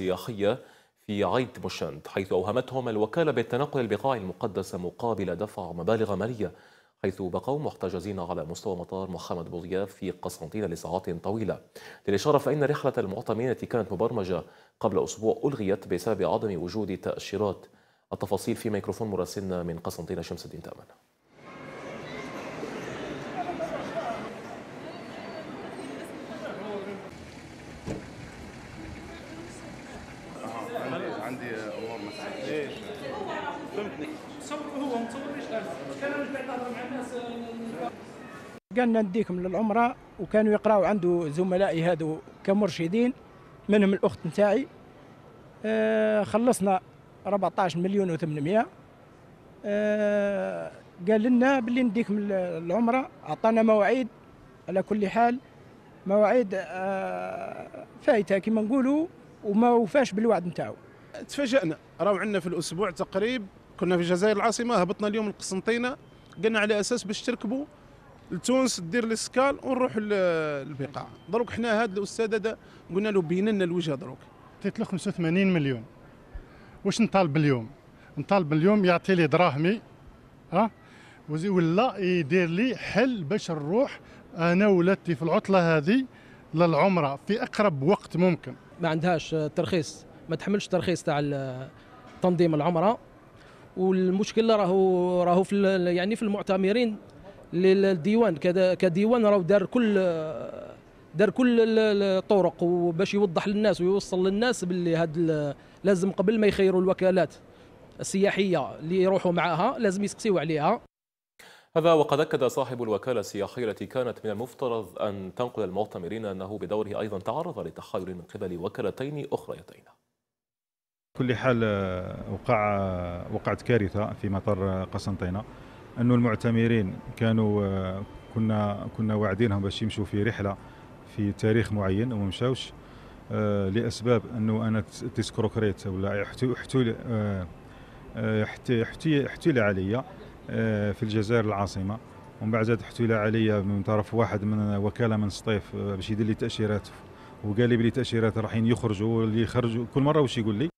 السياحية في عيد بوشانت حيث أوهمتهم الوكالة بالتنقل البقاع المقدسة مقابل دفع مبالغ مالية حيث بقوا محتجزين على مستوى مطار محمد بوضياف في قسنطينة لساعات طويلة للإشارة فإن رحلة المعتمين التي كانت مبرمجة قبل أسبوع ألغيت بسبب عدم وجود تأشيرات التفاصيل في ميكروفون مراسلنا من قسنطينة شمس الدين تأمن عندي امور آه، ما تعرفش فهمتني صبر هو كان انا مع الناس قالنا نديكم للعمره وكانوا يقراوا عنده زملائي هادو كمرشدين منهم الاخت نتاعي آه، خلصنا 14 مليون و800 آه، قال لنا باللي نديكم للعمره عطانا مواعيد على كل حال مواعيد فايته كما نقولوا وما وفاش بالوعد نتاعو تفاجئنا راهو عندنا في الاسبوع تقريب كنا في الجزائر العاصمه هبطنا اليوم القسنطينه قلنا على اساس باش تركبوا لتونس دير الاسكال ونروح للبقاع دروك حنا هذا الاستاذ هذا قلنا له بين لنا الوجهه دروك عطيت له 85 مليون واش نطالب اليوم نطالب اليوم يعطي لي دراهمي ها ولا يدير لي حل باش نروح انا ولادتي في العطله هذه للعمره في اقرب وقت ممكن ما عندهاش ترخيص ما تحملش الترخيص تاع تنظيم العمره والمشكله راهو راهو في يعني في المعتمرين للديوان كديوان راهو دار كل دار كل الطرق وباش يوضح للناس ويوصل للناس باللي هاد لازم قبل ما يخيروا الوكالات السياحيه اللي يروحوا معاها لازم يسقسيو عليها هذا وقد أكد صاحب الوكالة السياحية التي كانت من المفترض أن تنقل المعتمرين أنه بدوره أيضا تعرض لتحايل من قبل وكالتين أخريتين كل حال آه، وقع آه، وقعت كارثه في مطار آه، قسنطينه انه المعتمرين كانوا كنا كنا واعدينهم باش يمشوا في رحله في تاريخ معين وما مشاوش لاسباب انه انا تسكروكريت ولا احتول احتيل علي في الجزائر العاصمه ومن بعد احتيل علي من طرف واحد من وكاله من سطيف باش يدير لي تاشيرات وقال لي بلي تاشيرات رايحين يخرجوا اللي يخرجوا كل مره واش يقول لي